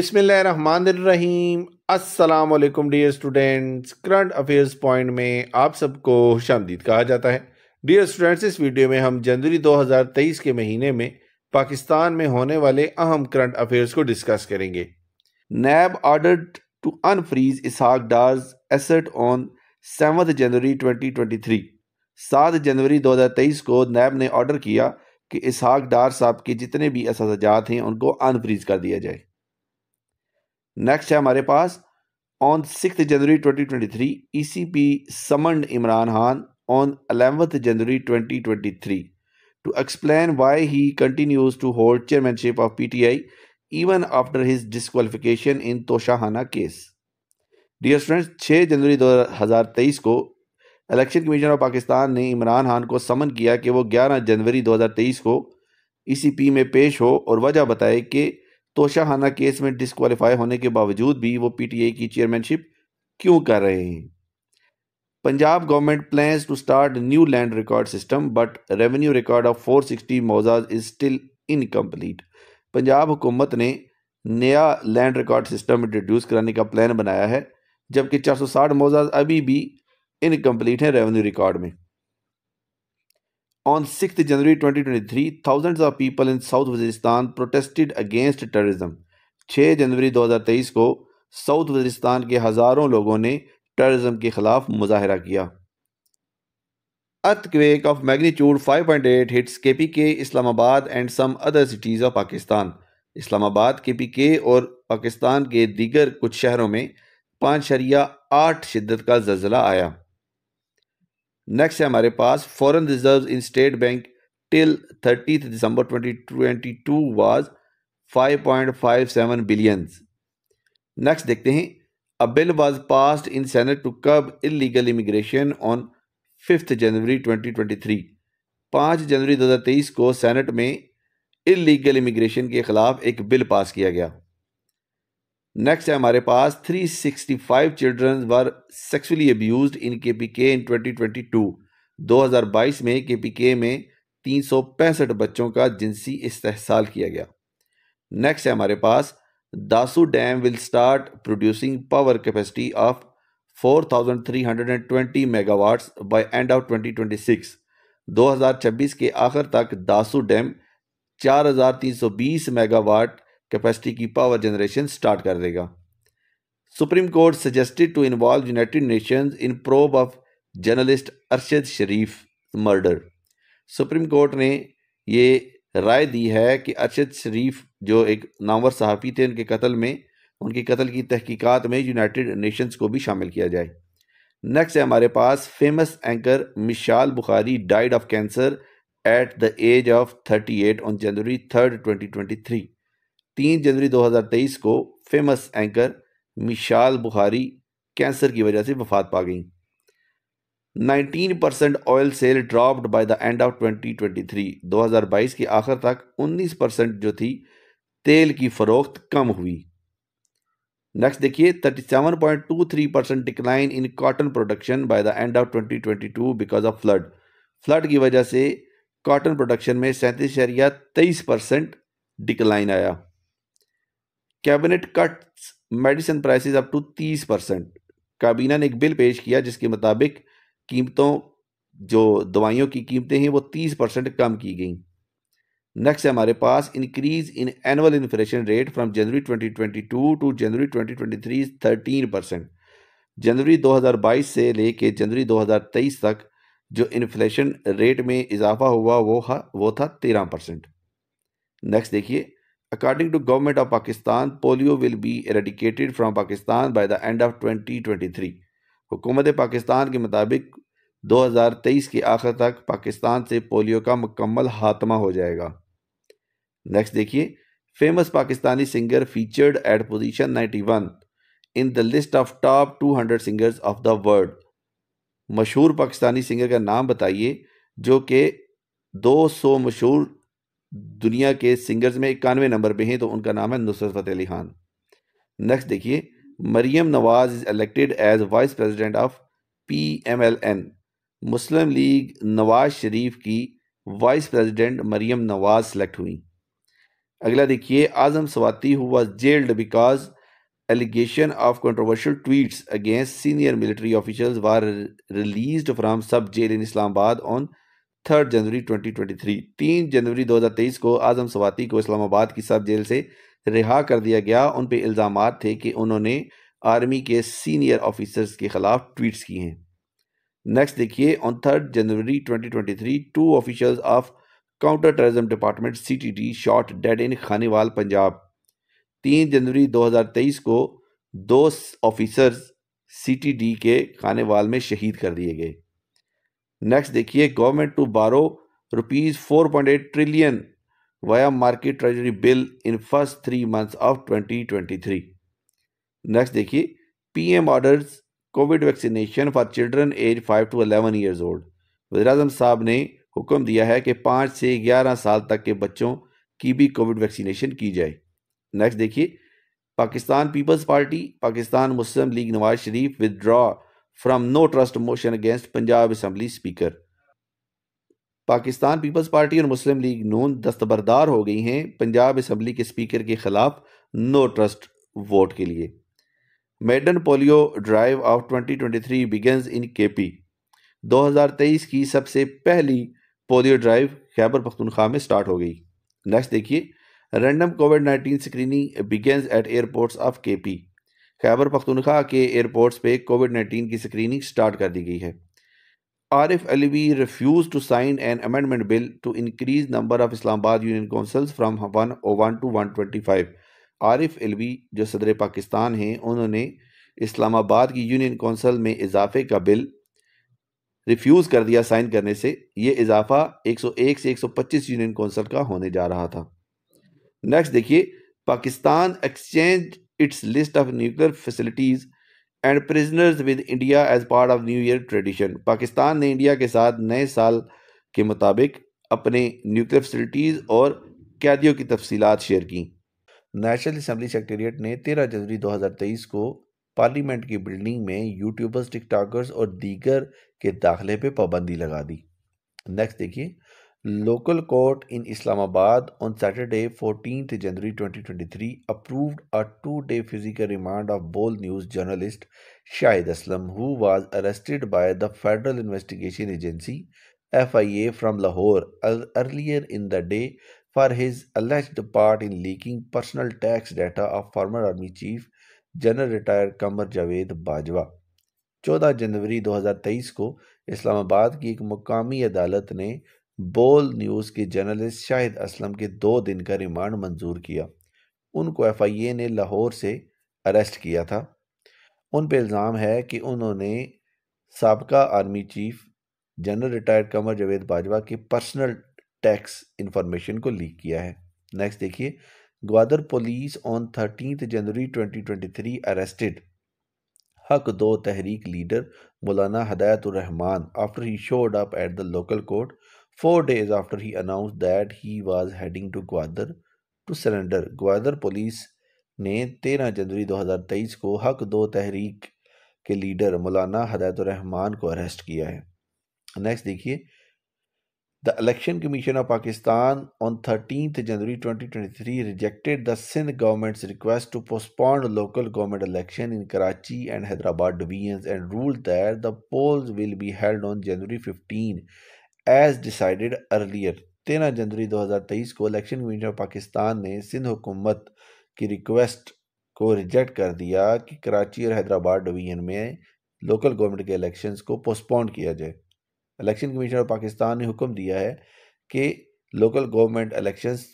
बिसमीम अस्सलाम dear students current affairs point में आप सबको शामदीद कहा जाता है डियर स्टूडेंट्स इस वीडियो में हम जनवरी 2023 के महीने में पाकिस्तान में होने वाले अहम करंट अफेयर्स को डिस्कस करेंगे NAB order to unfreeze Ishaq Dar's asset on seven January 2023 सात जनवरी तेईस को नैब ने ऑर्डर किया कि इसहाक डार साहब के जितने भी असाजात हैं उनको अनफ्रीज कर दिया जाए नेक्स्ट है हमारे पास on six January 2023 twenty three summon Imran Khan on eleventh January 2023 twenty three to explain why he continues to hold chairmanship of P T I even after his disqualification in Toshakhana case dear students छः जनवरी दो हजार तेईस को election commission of Pakistan ने इमरान खान को समन किया कि वह ग्यारह जनवरी दो हज़ार तेईस को ई सी पी में पेश हो और वजह बताए कि तोशाहाना केस में डिसक्वालीफाई होने के बावजूद भी वो आई की चेयरमैनशिप क्यों कर रहे हैं Punjab government plans to start new land record system but revenue record of 460 sixty mauzas is still incomplete Punjab हुकूमत ने नया लैंड रिकॉर्ड सिस्टम इंट्रोड्यूस कराने का प्लान बनाया है जबकि 460 मोजाज अभी भी इनकम्प्लीट हैं रेवेन्यू रिकॉर्ड में On 6th January 2023, thousands of people in South Waziristan protested against terrorism 6 जनवरी 2023 को साउथ वजीरिस्तान के हज़ारों लोगों ने टेररिज्म के खिलाफ मुजाहरा किया earthquake of magnitude 5.8 hits KPK Islamabad and some other cities of Pakistan Islamabad K P के और पाकिस्तान के दीगर कुछ शहरों में पाँच शरिया आठ शिद्दत का जल्जला आया नेक्स्ट है हमारे पास foreign reserve in State Bank till thirtieth December twenty twenty two was five point five seven billions next देखते हैं a bill was passed in senate to curb illegal immigration on fifth January twenty twenty three पाँच जनवरी दो हज़ार तेईस को senate में illegal immigration के खिलाफ एक बिल पास किया गया नेक्स्ट है हमारे पास 365 sixty five children were sexually abuse in K P के इन ट्वेंटी ट्वेंटी टू दो हज़ार बाईस में के पी के में तीन सौ पैंसठ बच्चों का जिनसी इस्तेसाल किया गया नेक्स्ट है हमारे पास Dasu dam will start producing power capacity of four thousand three hundred and twenty megawatts by end of twenty twenty six दो हज़ार छब्बीस के आखिर तक दासू डैम चार हज़ार तीन सौ बीस मेगावाट कैपेसिटी की पावर जनरेशन स्टार्ट कर देगा Supreme Court suggested to involve United Nations in probe of journalist Arshad Sharif murder Supreme Court ने ये राय दी है कि अरशद शरीफ जो एक नामवर सहाफ़ी थे उनके कत्ल में उनकी कत्ल की तहकीकात में यूनाइटेड नेशंस को भी शामिल किया जाए नेक्स्ट है हमारे पास famous anchor Mishal Bukhari died of cancer at the age of 38 on January third 2023 तीन जनवरी 2023 को famous anchor Mishal Bukhari cancer की वजह से वफात पा गई 19 percent oil sale dropped by the end of 2023 2022 के आखिर तक 19 परसेंट जो थी तेल की फरोख्त कम हुई नेक्स्ट देखिए 37.23 percent decline in cotton production by the end of 2022 because of flood flood की वजह से कॉटन प्रोडक्शन में सैंतीस तेईस परसेंट डिक्लाइन आया cabinet cuts medicine prices up to तीस परसेंट काबीना ने एक बिल पेश किया जिसके मुताबिक कीमतों जो दवाइयों की कीमतें हैं वो तीस परसेंट कम की गई नेक्स्ट है हमारे पास increase in annual inflation rate from January 2022 to January 2023 thirteen percent जनवरी 2022 से लेके जनवरी 2023 तक जो इन्फ्लेशन रेट में इजाफा हुआ वो हा, वो था तेरह परसेंट नेक्स्ट देखिए According to government of Pakistan, polio will be eradicated from Pakistan by the end of 2023. हुकूमत पाकिस्तान के मुताबिक 2023 के आखिर तक पाकिस्तान से पोलियो का मुकम्मल खात्मा हो जाएगा नेक्स्ट देखिए famous Pakistani singer featured at position 91 in the list of top 200 singers of the world मशहूर पाकिस्तानी सिंगर का नाम बताइए जो कि 200 मशहूर दुनिया के सिंगर्स में इक्यानवे नंबर पे हैं तो उनका नाम है नुसरत फ़तेह अली खान नेक्स्ट देखिए Maryam Nawaz is elected as vice president of P M L N Muslim League Nawaz Sharif की vice president Maryam Nawaz select हुई अगला देखिए आजम सवाती हुआ jailed because allegation of controversial tweets against senior military officials was released from sub jail in Islamabad on third January 2023 तीन जनवरी 2023 को आजम सवाती को इस्लामाबाद की सब जेल से रिहा कर दिया गया उन पर इल्ज़ाम थे कि उन्होंने आर्मी के सीनियर ऑफिसर्स के खिलाफ ट्वीट्स किए हैं नेक्स्ट देखिए on third January 2023 two officials of counter terrorism department CTD shot dead in Khanewal Punjab तीन जनवरी 2023 को दो ऑफिसर्स सीटीडी के खानेवाल में शहीद कर दिए गए नेक्स्ट देखिए government to borrow rupees four point eight trillion via market treasury bill in first three months of twenty twenty three next देखिए P M orders COVID vaccination for children age five to eleven years old वजी साहब ने हुक्म दिया है कि पाँच से ग्यारह साल तक के बच्चों की भी कोविड वैक्सीनेशन की जाए नेक्स्ट देखिए Pakistan Peoples Party Pakistan Muslim League Nawaz Sharif withdraw from no trust motion against Punjab assembly speaker Pakistan Peoples Party और मुस्लिम लीग नून दस्तबरदार हो गई हैं पंजाब असम्बली के स्पीकर के खिलाफ नो ट्रस्ट वोट के लिए maiden polio drive of 2023 begins in KP 2023 की सबसे पहली पोलियो ड्राइव खैबर पख्तनख्वा में स्टार्ट हो गई नेक्स्ट देखिए random COVID 19 screening begins at airports of KP Khyber Pakhtunkhwa के एयरपोर्ट्स पे कोविड नाइन्टीन की स्क्रीनिंग स्टार्ट कर दी गई है Arif Alvi refuses to sign an amendment bill to increase number of Islamabad union council from one O one to one twenty five Arif Alvi जो सदर पाकिस्तान हैं उन्होंने इस्लामाबाद की यूनियन कौंसल में इजाफे का बिल रिफ्यूज़ कर दिया साइन करने से ये इजाफा 101 से 125 यूनियन कौंसल का होने जा रहा था नेक्स्ट देखिए Pakistan exchange its list of nuclear facilities and prisoners with India as part of new year tradition Pakistan ने इंडिया के साथ नए साल के मुताबिक अपने न्यूक्लियर फैसिलिटीज़ और कैदियों की तफसीत शेयर की नेशनल असम्बली सेक्रटेरिएट ने 13 जनवरी 2023 को पार्लियामेंट की बिल्डिंग में यूट्यूबर्स टिकटॉकर्स और दीगर के दाखिले पर पाबंदी लगा दी नेक्स्ट देखिए Local court in Islamabad on Saturday 14th January 2023 approved a two-day physical remand of Bold News journalist Shahid Aslam who was arrested by the Federal Investigation Agency FIA from Lahore earlier in the day for his alleged part in leaking personal tax data of former Army Chief general retire Qamar Javed Bajwa 14 जनवरी 2023 को इस्लामाबाद की एक मुकामी अदालत ने बोल news के journalist Shahid Aslam के दो दिन का रिमांड मंजूर किया उनको एफ आई ए ने लाहौर से अरेस्ट किया था उन पर इल्ज़ाम है कि उन्होंने सबका army chief general retired Qamar Javed Bajwa के पर्सनल टैक्स इन्फॉर्मेशन को लीक किया है नेक्स्ट देखिए Gwadar police on thirteen January 2023 arrested Haq Do Tehreek leader Maulana Hidayatur Rehman after he showed up at the local court four days after he announce that he was heading to Gwadar to surrender. Gwadar police ने 13 जनवरी 2023 को हक दो तहरीक के leader मौलाना हदायतरहमान को arrest किया है next देखिए the election commission of Pakistan on thirteen January twenty three rejected the Sindh governments request to postponed local government election in Karachi and Hyderabad division and rule that the polls will be held on January fifteen as decided earlier तेरह जनवरी 2023 को election commission of Pakistan ने सिंध हुकूमत की request को reject कर दिया कि कराची और हैदराबाद डिवीजन में लोकल गवर्नमेंट के इलेक्शंस को पोस्टपोन किया जाए इलेक्शन कमीशन ऑफ पाकिस्तान ने हुक्म दिया है कि लोकल गवर्नमेंट इलेक्शंस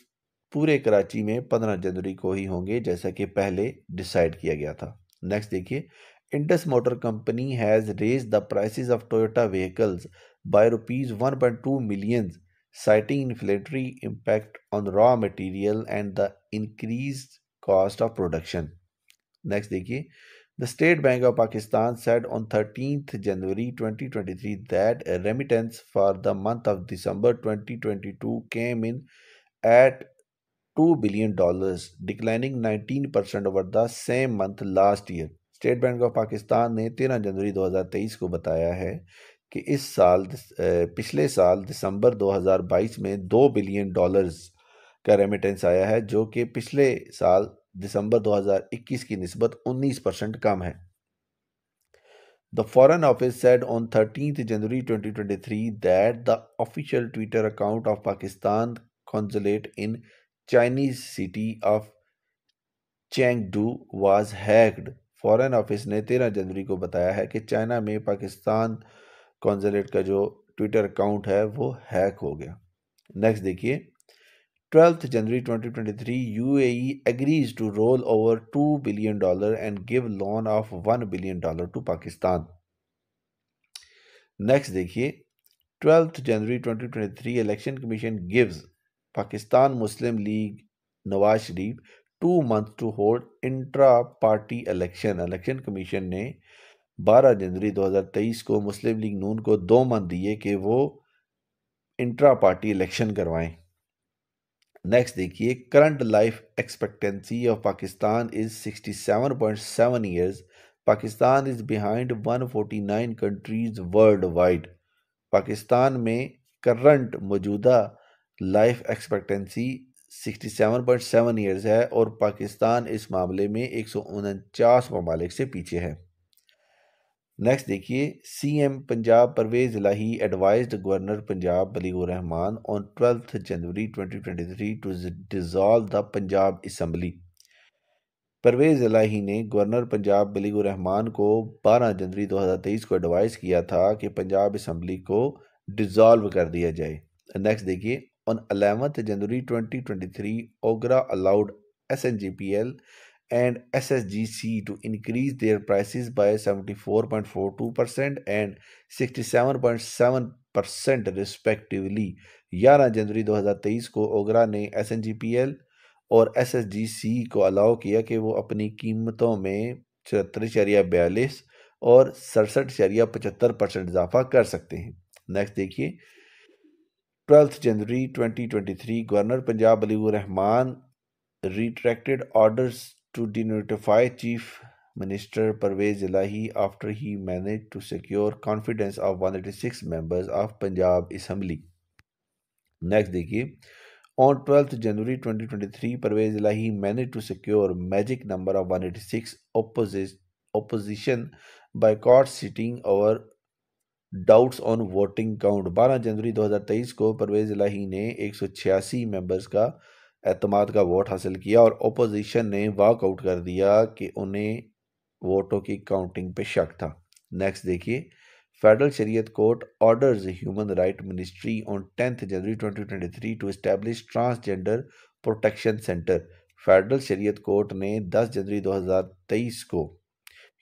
पूरे कराची में पंद्रह जनवरी को ही होंगे जैसा कि पहले डिसाइड किया गया था नेक्स्ट देखिए Indus motor company has raise the prices of Toyota vehicles by rupees 1.2 million, citing inflationary impact on raw material and the increased cost of production. Next, देखिए The State Bank of Pakistan said on 13th January 2023 that remittance for the month of December 2022 came in at $2 billion, dollars declining 19% over the same month last year. state bank of pakistan ne 13 january 2023 ko bataya hai कि इस साल पिछले साल दिसंबर 2022 में दो billion dollars का remittance आया है जो कि पिछले साल दिसंबर 2021 की नस्बत 19 परसेंट कम है the foreign office said on thirteen January 2023 that the official Twitter account of Pakistan consulate in Chinese city of Chengdu was hacked foreign office ने तेरह जनवरी को बताया है कि चाइना में पाकिस्तान कॉन्सलेट का जो ट्विटर अकाउंट है वो हैक हो गया नेक्स्ट देखिए twelfth January 2023 UAE agrees to roll over two billion dollar and give loan of one billion dollar to Pakistan next देखिए twelfth January 2023 election commission gives Pakistan Muslim League Nawaz Sharif two month to hold intra party election election commission ने बारह जनवरी 2023 को मुस्लिम league नून को दो मन दिए कि वो इंट्रा पार्टी इलेक्शन करवाएं नेक्स्ट देखिए current life expectancy of Pakistan is 67.7 years Pakistan is behind 149 countries world wide Pakistan में करंट मौजूदा लाइफ एक्सपेक्टेंसी 67.7 इयर्स है और पाकिस्तान इस मामले में एक सौ ममालिक से पीछे है नेक्स्ट देखिए C M Punjab Parvez Elahi advised governor Punjab Rehman on twelfth January 2023 to dissolve the Punjab assembly Parvez Elahi ने गवर्नर पंजाब रहमान को 12 जनवरी 2023 को एडवाइस किया था कि पंजाब असम्बली को डिज़ॉल्व कर दिया जाए नेक्स्ट देखिए on eleventh January 2023 OGRA allowed S N G P L and SSGC to increase their prices by 74.42% and 67.7% respectively. 11 जनवरी 2023 को ओगरा ने एस और एस को अलाउ किया कि वो अपनी कीमतों में चौहत्तर शरिया बयालीस और सड़सठ शरिया पचहत्तर परसेंट इजाफा कर सकते हैं नेक्स्ट देखिए ट्वेल्थ जनवरी 2023 गवर्नर पंजाब अलीवर Rehman retracted to denotify Chief Minister Parvez Ilahi after he managed to secure confidence of 186 members of Punjab Assembly. Next dekhiye On 12th January 2023, Parvez Ilahi managed to secure magic number of 186 opposi- opposition by court sitting over doubts on voting count 12 जनवरी 2023 को परवेज इलाही ने 186 members का अतमाद का vote हासिल किया और opposition ने walkout कर दिया कि उन्हें वोटों की काउंटिंग पे शक था नेक्स्ट देखिए federal Shariat court orders human right ministry on tenth January 2023 to establish transgender protection center federal Shariat court ने 10 जनवरी 2023 को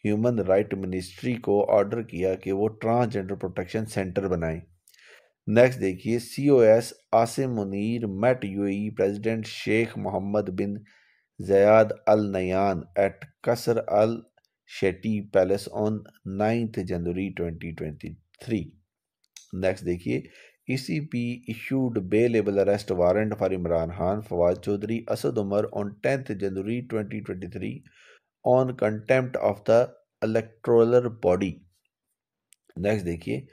ह्यूमन राइट मिनिस्ट्री को ऑर्डर किया कि वो ट्रांसजेंडर प्रोटेक्शन सेंटर बनाएं नेक्स्ट देखिए C O S Asim Munir met E president sheikh Mohammed bin Zayed Al Nahyan at Qasr Al Shati palace on ninth January three next देखिए E C P issued bailable arrest warrant for Imran Khan Fawad Chaudhry Asad Umar on tenth January twenty twenty three on contempt of the electoral body next देखिए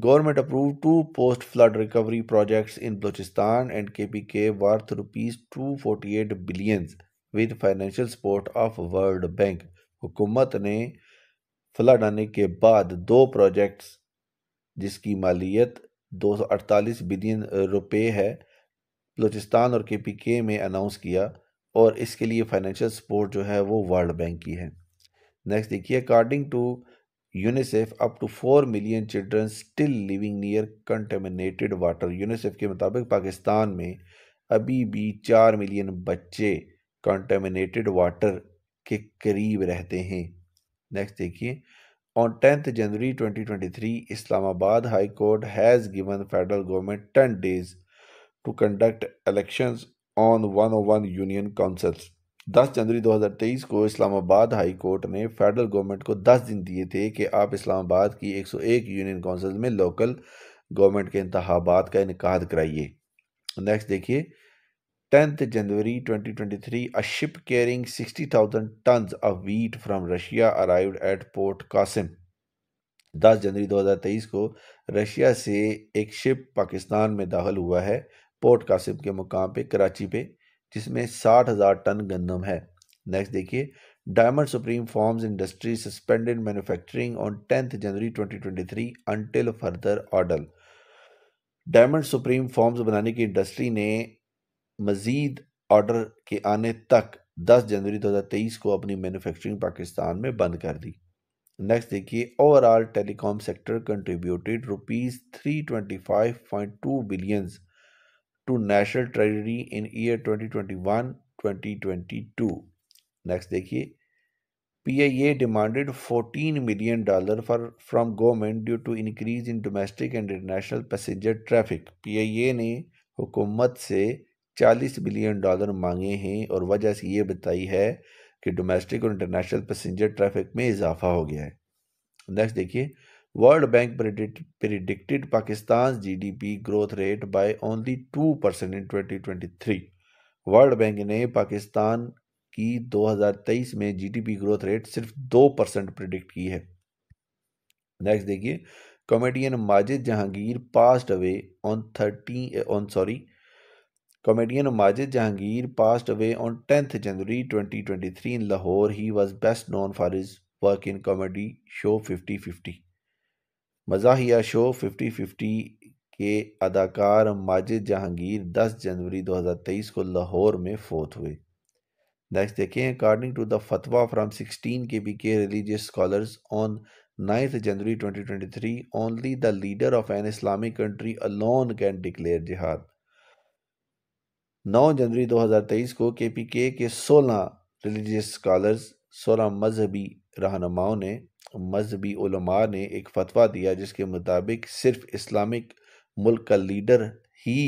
Government approved two post-flood recovery projects in Balochistan and KPK worth rupees 248 billions with financial support of World Bank. हुकूमत ने flood आने के बाद दो projects जिसकी मालियत 248 billion रुपए है बलोचिस्तान और के में अनाउंस किया और इसके लिए फाइनेंशियल सपोर्ट जो है वो वर्ल्ड बैंक की है नेक्स्ट देखिए according to UNICEF up to four million children still living near contaminated water UNICEF के मुताबिक पाकिस्तान में अभी भी चार मिलियन बच्चे कंटेमिनेटेड वाटर के करीब रहते हैं नेक्स्ट देखिए on tenth January 2023 Islamabad high court has given federal government ten days to conduct election on one O one union councils दस जनवरी 2023 को इस्लामाबाद हाई कोर्ट ने फेडरल गवर्नमेंट को 10 दिन दिए थे कि आप इस्लामाबाद की 101 यूनियन काउंसिल में लोकल गवर्नमेंट के इंतबात का इनका कराइए नेक्स्ट देखिए tenth January 2023 a ship carrying thousand ton of wheat from Russia arrive at port Qasim दस जनवरी 2023 को रशिया से एक शिप पाकिस्तान में दाखिल हुआ है पोर्ट कासिम के मुकाम पे कराची पे जिसमें साठ हज़ार टन गंदम है नेक्स्ट देखिए diamond supreme foams industry suspended manufacturing on tenth January 2023 until further order diamond supreme foams बनाने की इंडस्ट्री ने मज़ीद ऑर्डर के आने तक 10 जनवरी 2023 को अपनी मैन्युफैक्चरिंग पाकिस्तान में बंद कर दी नेक्स्ट देखिए overall telecom sector contributed rupees three twenty five point two billions to national treasury in year 2021-2022 next dekhiye PIA demanded 14 million dollar for from government due to increase in domestic and international passenger traffic PIA ne hukumat se 40 billion dollar mange hain aur wajah से ye batayi hai ki domestic aur international passenger traffic mein izafa ho gaya hai next dekhiye world bank predict, Pakistan Pakistan's GDP growth rate by only 2% in 2023. World bank ने पाकिस्तान की 2023 में GDP growth rate सिर्फ दो percent predict की है next देखिए comedian Majid Jahangir passed away on thirty on sorry comedian Majid Jahangir passed away on tenth January 2023 in Lahore he was best known for his work in comedy show fifty fifty मज़ाहिया show fifty fifty के अदाकार माजिद जहांगीर 10 जनवरी 2023 को लाहौर में फोत हुए नेक्स्ट देखें according to the फतवा from 16 K B K religious scholars on ninth January 2023 only the leader of an Islamic country alone can declare जिहाद 9 जनवरी 2023 को के पी के के सोलह रिलीजियस स्कॉलर्स सोलह मजहबी रहनुमाओं ने मजहबी ने एक फतवा दिया जिसके मुताबिक सिर्फ इस्लामिक मुल्क का लीडर ही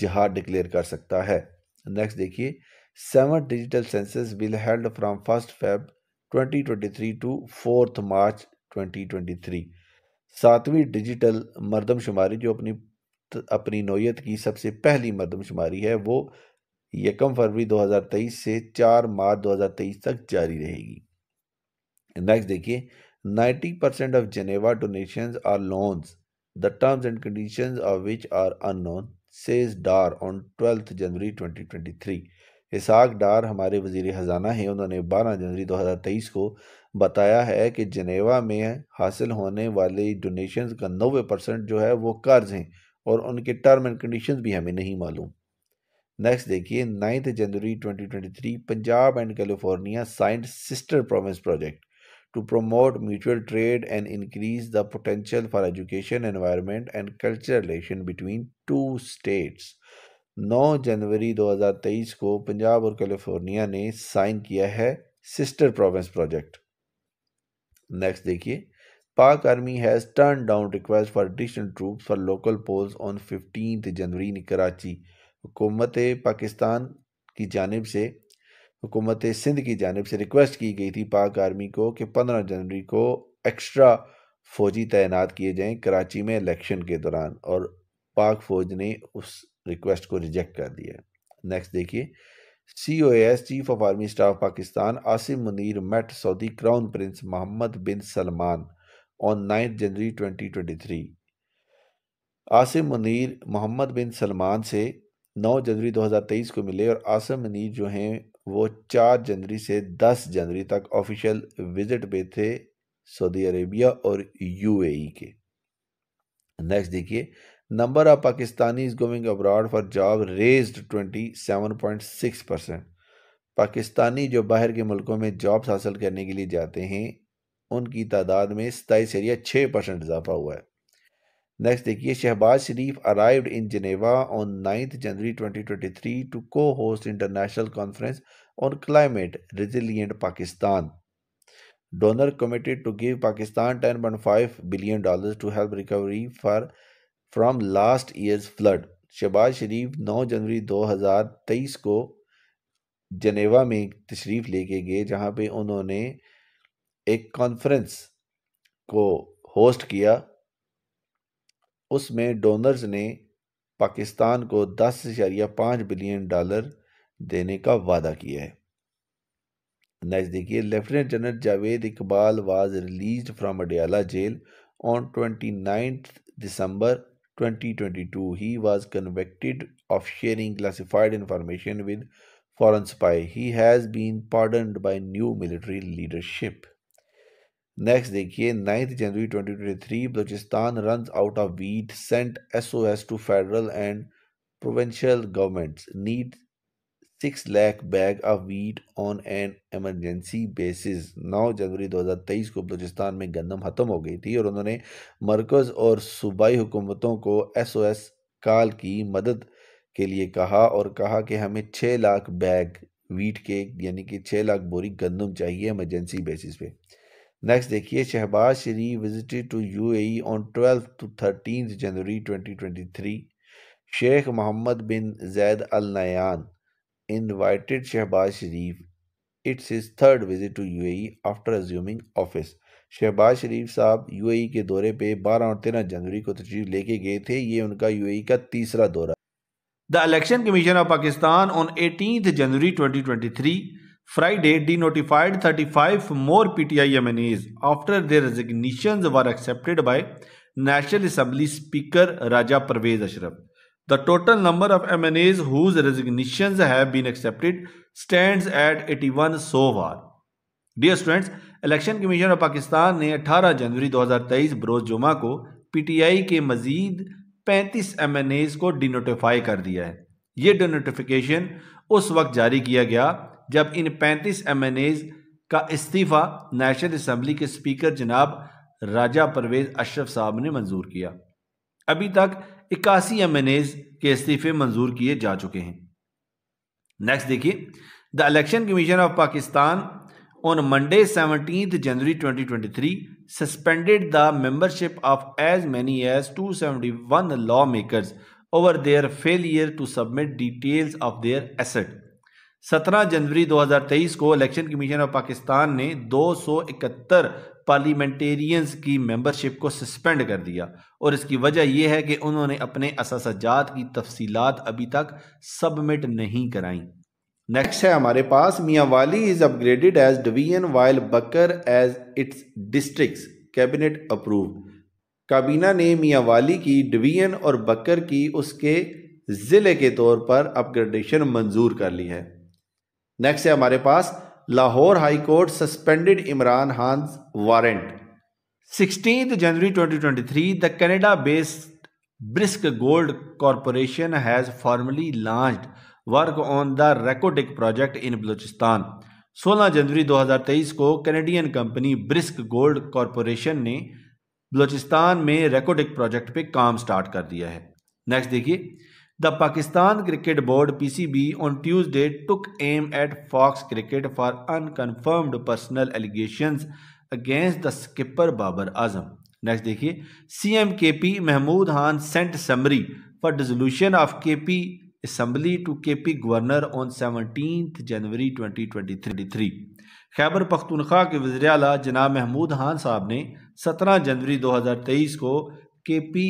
जहाद डिक्लेयर कर सकता है नेक्स्ट देखिए seven digital census will held from first Feb 2023 to fourth March 2023 सातवीं डिजिटल मरदमशुमारी जो अपनी अपनी नोयत की सबसे पहली मरदमशुमारी है वो यकम फरवरी 2023 से 4 मार्च 2023 तक जारी रहेगी नेक्स्ट देखिए 90% of Geneva donations are loans, the terms and conditions of which are unknown, says Dar on 12th January 2023. Ishaq Dar हमारे वजीर ख़जाना हैं उन्होंने 12 जनवरी 2023 को बताया है कि जनेवा में हासिल होने वाले डोनेशंस का 90 परसेंट जो है वो कर्ज हैं और उनके टर्म एंड कंडीशंस भी हमें नहीं मालूम नेक्स्ट देखिए ninth January 2023 Punjab and California signed sister province project to promote mutual trade and increase the potential for education, environment, and cultural relation between two states. 9 जनवरी 2023 को पंजाब और कैलिफोर्निया ने साइन किया है सिस्टर प्रोविंस प्रोजेक्ट नेक्स्ट देखिए Pak army has turn down request for additional troops for local polls on fifteen January Karachi हुकूमत पाकिस्तान की जानब से हुकूमत सिंध की जानब से रिक्वेस्ट की गई थी पाक आर्मी को कि पंद्रह जनवरी को एक्स्ट्रा फ़ौजी तैनात किए जाएं कराची में इलेक्शन के दौरान और पाक फ़ौज ने उस रिक्वेस्ट को रिजेक्ट कर दिया नेक्स्ट देखिए C O S chief of army staff Pakistan Asim Munir met Saudi crown prince Mohammed bin Salman on ninth January three Asim Munir Mohammed bin Salman से 9 जनवरी 2023 को मिले और आसिम मुनीर जो हैं वो चार जनवरी से दस जनवरी तक ऑफिशियल विजिट पे थे सऊदी अरेबिया और यूएई के नेक्स्ट देखिए number of Pakistani is going abroad for job रेज twenty seven point six percent Pakistani जो बाहर के मुल्कों में जॉब्स हासिल करने के लिए जाते हैं उनकी तादाद में सताईस एरिया छः परसेंट इजाफा हुआ है नेक्स्ट देखिए Shahbaz Sharif arrived in Geneva on ninth January 2023 to co-host international conference on climate resilient Pakistan donor committed to give Pakistan 10.5 billion dollars to help recovery for from last year's flood Shahbaz Sharif 9 जनवरी 2023 को जनेवा में तशरीफ़ लेके गए जहाँ पे उन्होंने एक कॉन्फ्रेंस को होस्ट किया उसमें डोनर्स ने पाकिस्तान को दस इशारिया पाँच बिलियन डॉलर देने का वादा किया है नज़दीकी lieutenant general Javed Iqbal was released from Adiala jail on twenty ninth December twenty twenty two he was convicted of sharing classified information with foreign spy he has been pardoned by new military leadership next देखिए ninth January 2023 Balochistan run out of wheat sent SOS to federal and provincial governments need six lakh bag of wheat on an emergency basis नौ जनवरी 2023 को बलोचिस्तान में गंदम ख़त्म हो गई थी और उन्होंने मरकज़ और सूबाई हुकूमतों को एस ओ एस काल की मदद के लिए कहा और कहा कि हमें छः लाख बैग वीट के यानी कि छः लाख बोरी गंदम चाहिए एमरजेंसी बेसिस पे नेक्स्ट देखिए Shahbaz Sharif visited to UAE on twelfth to thirteen January 2023 Sheikh Mohammed bin Zayed Al Nahyan invited Shahbaz Sharif it's his third visit to UAE after assuming office Shahbaz Sharif साहब यूएई e के दौरे पे 12 और 13 जनवरी को तशरीफ लेके गए थे ये उनका यूएई e का तीसरा दौरा the election commission of Pakistan on eighteen January twenty Friday denotified 35 more PTI Yemenis after their resignations were accepted by National Assembly Speaker Raja Pervez Ashraf. The total number of MNAs whose resignations have been accepted stands at 81 so far. Dear students election commission of Pakistan ने 18 जनवरी 2023 बरोज जुमा को PTI के मजीद 35 MNAs को denotify कर दिया है ये denotification उस वक्त जारी किया गया जब इन 35 एम का इस्तीफ़ा नेशनल असम्बली के स्पीकर जनाब राजा परवेज अशरफ साहब ने मंजूर किया अभी तक इक्यासी एम एन एज के इस्तीफे मंजूर किए जा चुके हैं नेक्स्ट देखिए the election commission of Pakistan on Monday 17th January 2023 suspended the membership of as many as 271 lawmakers over their failure to submit details of their asset 17 जनवरी 2023 को इलेक्शन कमीशन ऑफ पाकिस्तान ने 271 पार्लियामेंटेरियंस की मेंबरशिप को suspend कर दिया और इसकी वजह यह है कि उन्होंने अपने असाजात की तफसीलात अभी तक सबमिट नहीं कराई नेक्स्ट है हमारे पास Mianwali is upgraded as division while Bhakkar as its district cabinet approve काबीना ने मियाँ वाली की डिवीजन और बकर की उसके ज़िले के तौर पर अपग्रेडेशन मंजूर कर ली है नेक्स्ट है हमारे पास Lahore high court suspended Imran Khan warrant sixteen January 2023 the Canada based Barrick Gold Corporation has formally launched work on the Reko Diq project in Balochistan 16 जनवरी 2023 को Canadian company Barrick Gold Corporation ने बलूचिस्तान में रेकोडिक प्रोजेक्ट पे काम स्टार्ट कर दिया है नेक्स्ट देखिए the Pakistan cricket board P C B on Tuesday took aim at Fox Cricket for unconfirmed personal allegation against the skipper Babar Azam next देखिए C M K P Mahmood Khan sent summary for dissolution of K P assembly to K P governor on seventeen January twenty twenty three three Khyber Pakhtunkhwa के वजर अला जनाब महमूद हान साहब ने सत्रह जनवरी दो हज़ार तेईस को के पी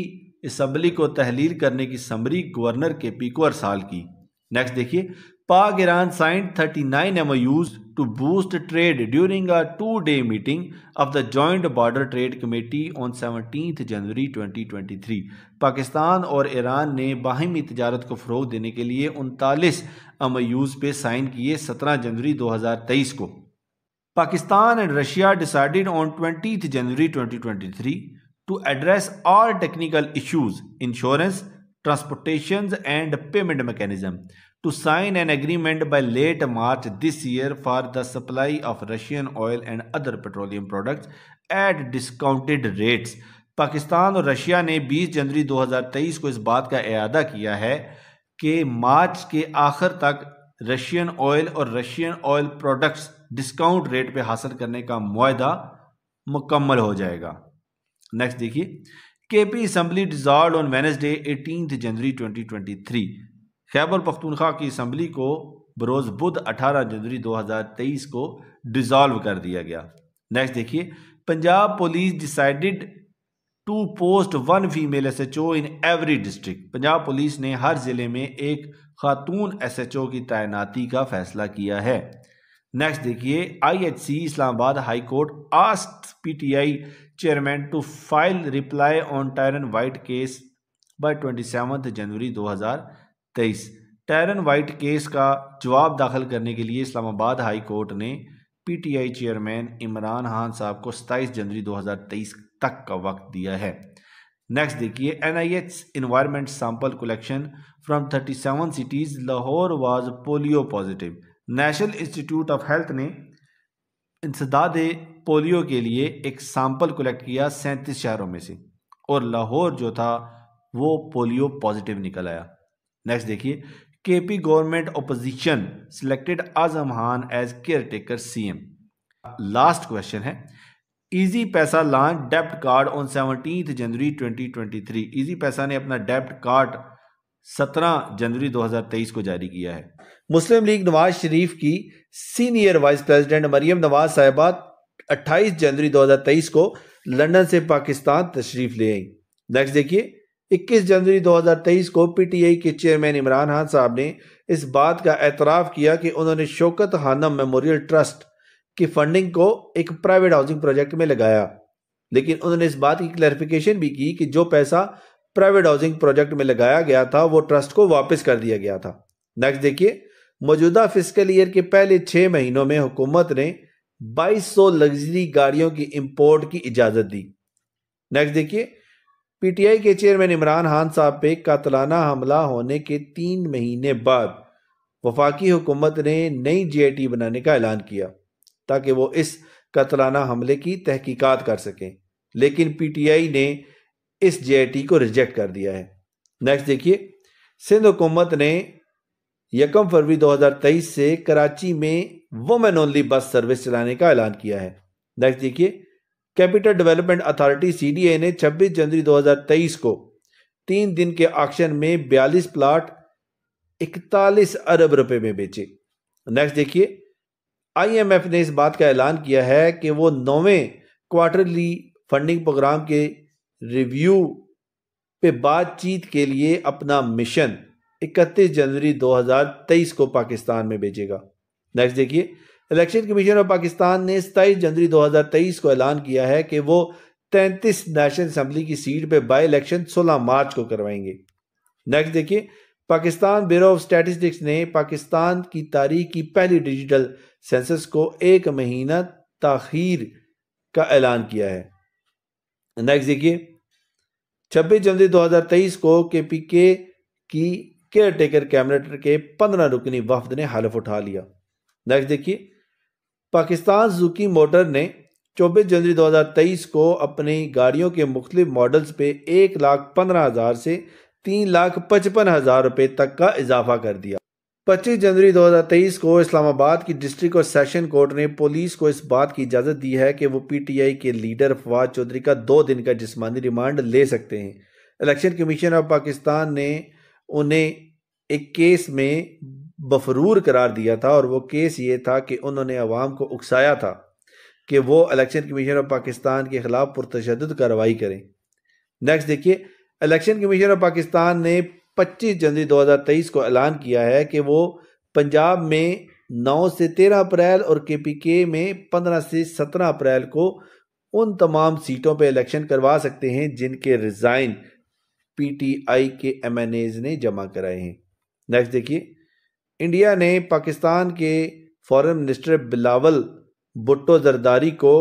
इसम्बली को तहलील करने की समरी गवर्नर के पिकवर साल की नेक्स्ट देखिए Pak Iran signed 39 MoUs to boost trade during a two day meeting of the joint border trade committee on seventeen January 2023 Pakistan और ईरान ने बाहमी तजारत को फ़रोग देने के लिए उनतालीस एमओयूज पे साइन किए 17 जनवरी 2023 को Pakistan and Russia decided on twenty January 2023 to address all technical issues, insurance, transportations and payment mechanism to sign an agreement by late March this year for the supply of Russian oil and other petroleum products at discounted rates. Pakistan और Russia ने 20 जनवरी 2023 को इस बात का अदा किया है कि मार्च के आखिर तक रशियन ऑयल और Russian oil products discount rate पर हासिल करने का माहा मुकम्मल हो जाएगा नेक्स्ट देखिए KP assembly dissolve on Wednesday eighteenth January 2023 Khyber Pakhtunkhwa की असम्बली को बरोज़ बुध 18 जनवरी 2023 को डिज़ॉल्व कर दिया गया नेक्स्ट देखिए Punjab police decided to post one female S H O in every district Punjab police ने हर ज़िले में एक खातून एस एच ओ की तैनाती का फैसला किया है नेक्स्ट देखिए IHC Islamabad high court asked PTI chairman to file reply on Tyrian White case by twenty seven January 2023 Tyrian White case का जवाब दाखिल करने के लिए इस्लामाबाद हाई कोर्ट ने पीटीआई चेयरमैन इमरान खान साहब को 27 जनवरी 2023 तक का वक्त दिया है नेक्स्ट देखिए N I H environment sample collection from thirty seven cities Lahore was polio positive national institute of health ने इंसदाद पोलियो के लिए एक सैंपल कलेक्ट किया सैंतीस शहरों में से और लाहौर जो था वो पोलियो पॉजिटिव निकल आया नेक्स्ट देखिए K P government opposition selected Azam Khan as caretaker C M last question है Easypaisa launch debit card on seventeen January 2023 Easypaisa ने अपना डेप्ट कार्ड 17 जनवरी 2023 को जारी किया है मुस्लिम लीग नवाज शरीफ की senior vice president Maryam Nawaz साहिबा 28 जनवरी 2023 को लंदन से पाकिस्तान तशरीफ ले आई नेक्स्ट देखिए 21 जनवरी 2023 को पीटीआई के चेयरमैन इमरान खान साहब ने इस बात का एतराफ़ किया कि उन्होंने शोकत हानम मेमोरियल ट्रस्ट की फंडिंग को एक प्राइवेट हाउसिंग प्रोजेक्ट में लगाया लेकिन उन्होंने इस बात की क्लैरिफिकेशन भी की कि जो पैसा प्राइवेट हाउसिंग प्रोजेक्ट में लगाया गया था वो ट्रस्ट को वापस कर दिया गया था नेक्स्ट देखिए मौजूदा फिजिकल ईयर के पहले छः महीनों में हुकूमत ने 2200 लग्जरी गाड़ियों की इंपोर्ट की इजाज़त दी नेक्स्ट देखिए पीटीआई के चेयरमैन इमरान खान साहब पे कातलाना हमला होने के तीन महीने बाद वफाकी हुकूमत ने नई जीआईटी बनाने का ऐलान किया ताकि वो इस कतलाना हमले की तहकीकात कर सकें लेकिन पीटीआई ने इस जे को रिजेक्ट कर दिया है नेक्स्ट देखिए सिंध हुकूमत ने यकम फरवरी 2023 से कराची में वुमेन ओनली बस सर्विस चलाने का ऐलान किया है नेक्स्ट देखिए कैपिटल डेवलपमेंट अथॉरिटी सी ने 26 जनवरी 2023 को तीन दिन के ऑक्शन में 42 प्लाट 41 अरब रुपए में बेचे नेक्स्ट देखिए आईएमएफ ने इस बात का ऐलान किया है कि वो नौवें क्वार्टरली फंडिंग प्रोग्राम के रिव्यू पे बातचीत के लिए अपना मिशन 31 जनवरी 2023 को पाकिस्तान में भेजेगा नेक्स्ट देखिए इलेक्शन कमीशन ऑफ पाकिस्तान ने सताईस जनवरी 2023 को ऐलान किया है कि वो 33 नेशनल असम्बली की सीट पे बाई इलेक्शन 16 मार्च को करवाएंगे नेक्स्ट देखिए पाकिस्तान ब्यूरो ऑफ स्टैटिस्टिक्स ने पाकिस्तान की तारीख की पहली डिजिटल सेंसस को एक महीना तखीर का ऐलान किया है नेक्स्ट देखिए 26 जनवरी 2023 को केपीके की केयर टेकर कैबिनेट के पंद्रह रुकनी वफद ने हलफ उठा लिया नेक्स्ट देखिए पाकिस्तान जुकी मोटर ने 24 जनवरी 2023 को अपनी गाड़ियों के मुख्तलिफ मॉडल्स पे एक लाख पंद्रह हज़ार से तीन लाख पचपन हज़ार रुपये तक का इजाफा कर दिया 25 जनवरी 2023 को इस्लामाबाद की डिस्ट्रिक्ट और सेशन कोर्ट ने पुलिस को इस बात की इजाज़त दी है कि वो पीटीआई के लीडर फवाद चौधरी का दो दिन का जिसमानी रिमांड ले सकते हैं इलेक्शन कमीशन ऑफ पाकिस्तान ने उन्हें एक केस में बफरूर करार दिया था और वो केस ये था कि उन्होंने अवाम को उकसाया था कि वो इलेक्शन कमीशन ऑफ पाकिस्तान के ख़िलाफ़ पुरतशद कार्रवाई करें नेक्स्ट देखिए इलेक्शन कमीशन ऑफ पाकिस्तान ने 25 जनवरी 2023 को ऐलान किया है कि वो पंजाब में 9 से 13 अप्रैल और केपीके में 15 से 17 अप्रैल को उन तमाम सीटों पर इलेक्शन करवा सकते हैं जिनके रिज़ाइन पीटीआई के एज ने जमा कराए हैं नेक्स्ट देखिए इंडिया ने पाकिस्तान के फॉरेन मिनिस्टर बिलावल भुट्टो जरदारी को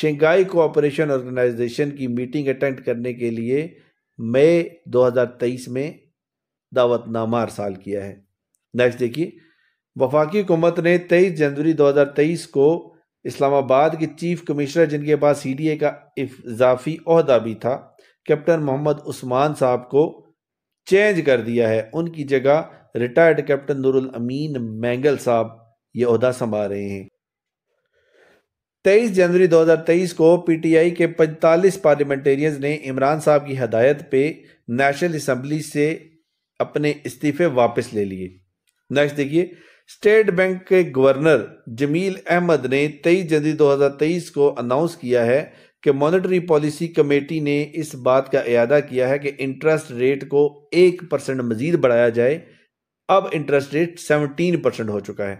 शंघाई कोऑपरेशन ऑर्गेनाइजेशन की मीटिंग अटेंड करने के लिए मई 2023 में दावतनामा अरसाल किया है नेक्स्ट देखिए वफाकी हुकूमत ने 23 जनवरी 2023 को इस्लामाबाद के चीफ कमिश्नर जिनके पास सी डी ए का इजाफी अहदा भी था कैप्टन मोहम्मद उस्मान साहब को चेंज कर दिया है उनकी जगह रिटायर्ड कैप्टन नूरुल अमीन मैंगल साहब ये अहदा संभाल रहे हैं 23 जनवरी 2023 को पीटीआई के 45 पार्लियामेंटेरियंस ने इमरान साहब की हदायत पे नेशनल असम्बली से अपने इस्तीफे वापस ले लिए नेक्स्ट देखिए स्टेट बैंक के गवर्नर जमील अहमद ने 23 जनवरी 2023 को अनाउंस किया है कि मॉनेटरी पॉलिसी कमेटी ने इस बात का अदा किया है कि इंटरेस्ट रेट को एक परसेंट मजीद बढ़ाया जाए अब इंटरेस्ट रेट सेवनटीन परसेंट हो चुका है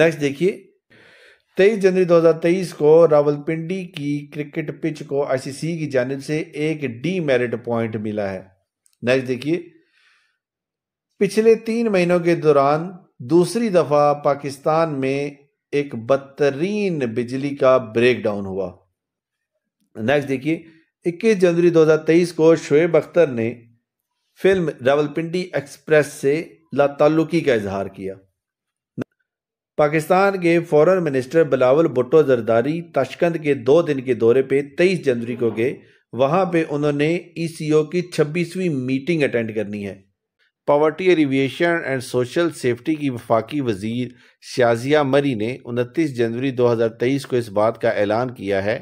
नेक्स्ट देखिए 23 जनवरी 2023 को रावलपिंडी की क्रिकेट पिच को आईसीसी की जानब से एक डी मेरिट पॉइंट मिला है नेक्स्ट देखिए पिछले तीन महीनों के दौरान दूसरी दफ़ा पाकिस्तान में एक बदतरीन बिजली का ब्रेकडाउन हुआ नेक्स्ट देखिए 21 जनवरी 2023 को शुएब अख्तर ने फिल्म रावलपिंडी एक्सप्रेस से लाताल्लुकी का इजहार किया पाकिस्तान के foreign minister Bilawal Bhutto Zardari Tashkent के दो दिन के दौरे पे 23 जनवरी को गए वहाँ पे उन्होंने ईसीओ की 26वीं मीटिंग अटेंड करनी है poverty alleviation and social safety की वफाकी वजीर शाजिया मरी ने 29 जनवरी 2023 को इस बात का ऐलान किया है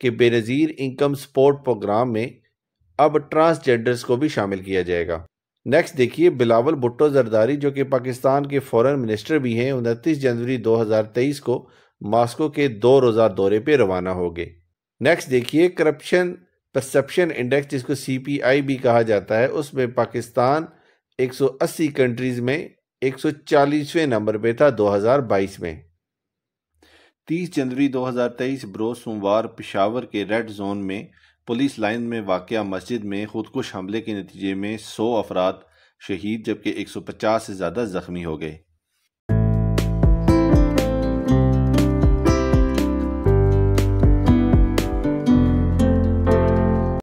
कि बेनज़ीर इनकम सपोर्ट प्रोग्राम में अब ट्रांसजेंडर्स को भी शामिल किया जाएगा नेक्स्ट देखिए बिलावल भुट्टो जरदारी जो कि पाकिस्तान के फॉरेन मिनिस्टर भी हैं उनतीस जनवरी 2023 को मास्को के दो रोज़ा दौरे पर रवाना हो गए नेक्स्ट देखिए करप्शन परसेप्शन इंडेक्स जिसको सी पी आई भी कहा जाता है उसमें पाकिस्तान 180 कंट्रीज में 140वें नंबर पे था 2022 में 30 जनवरी 2023 बरोज सोमवार पिशावर के रेड जोन में पुलिस लाइन में वाक़ मस्जिद में खुदकुश हमले के नतीजे में 100 अफराद शहीद जबकि 150 से ज़्यादा ज़ख्मी हो गए